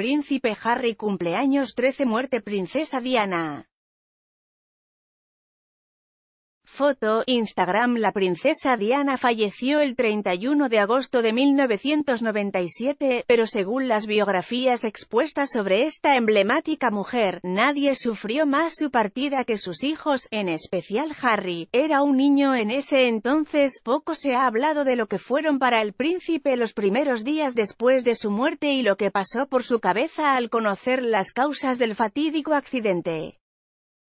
Príncipe Harry cumpleaños 13 Muerte Princesa Diana Foto, Instagram La princesa Diana falleció el 31 de agosto de 1997, pero según las biografías expuestas sobre esta emblemática mujer, nadie sufrió más su partida que sus hijos, en especial Harry. Era un niño en ese entonces, poco se ha hablado de lo que fueron para el príncipe los primeros días después de su muerte y lo que pasó por su cabeza al conocer las causas del fatídico accidente.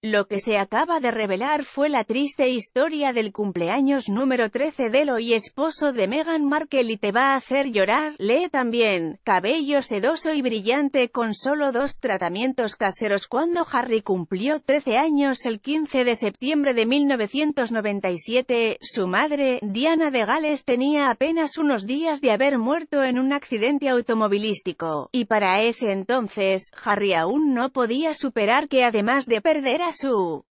Lo que se acaba de revelar fue la triste historia del cumpleaños número 13 de lo y esposo de Meghan Markle y te va a hacer llorar, lee también, cabello sedoso y brillante con solo dos tratamientos caseros cuando Harry cumplió 13 años el 15 de septiembre de 1997, su madre, Diana de Gales tenía apenas unos días de haber muerto en un accidente automovilístico, y para ese entonces, Harry aún no podía superar que además de perder a そう。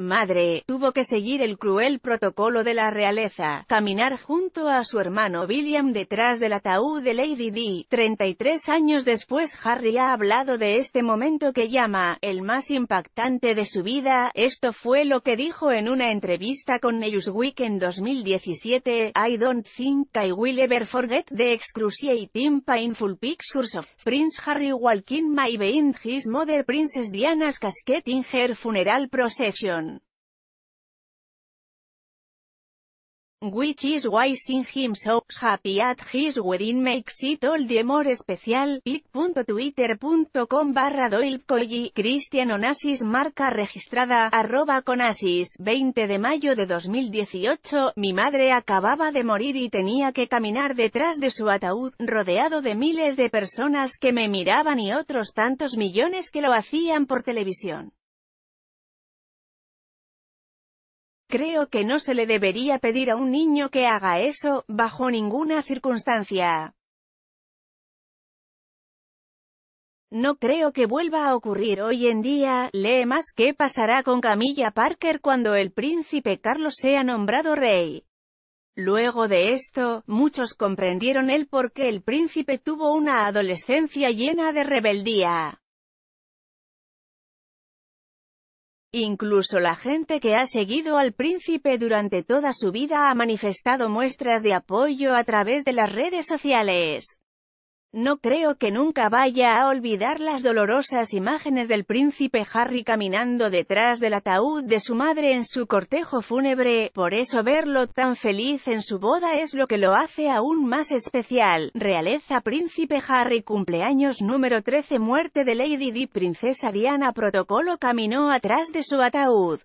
madre, tuvo que seguir el cruel protocolo de la realeza, caminar junto a su hermano William detrás del ataúd de Lady Di. 33 años después Harry ha hablado de este momento que llama, el más impactante de su vida, esto fue lo que dijo en una entrevista con Newsweek en 2017, I don't think I will ever forget the excruciating painful pictures of Prince Harry walking my being his mother Princess Diana's casket in her funeral procession. which is why seeing him so happy at his wedding makes it all the more special. pic.twitter.com barra Cristian Onassis marca registrada, arroba conasis, 20 de mayo de 2018, mi madre acababa de morir y tenía que caminar detrás de su ataúd, rodeado de miles de personas que me miraban y otros tantos millones que lo hacían por televisión. Creo que no se le debería pedir a un niño que haga eso, bajo ninguna circunstancia. No creo que vuelva a ocurrir hoy en día, lee más qué pasará con Camilla Parker cuando el príncipe Carlos sea nombrado rey. Luego de esto, muchos comprendieron el por qué el príncipe tuvo una adolescencia llena de rebeldía. Incluso la gente que ha seguido al príncipe durante toda su vida ha manifestado muestras de apoyo a través de las redes sociales. No creo que nunca vaya a olvidar las dolorosas imágenes del príncipe Harry caminando detrás del ataúd de su madre en su cortejo fúnebre, por eso verlo tan feliz en su boda es lo que lo hace aún más especial. Realeza Príncipe Harry cumpleaños número 13 Muerte de Lady Di Princesa Diana Protocolo caminó atrás de su ataúd.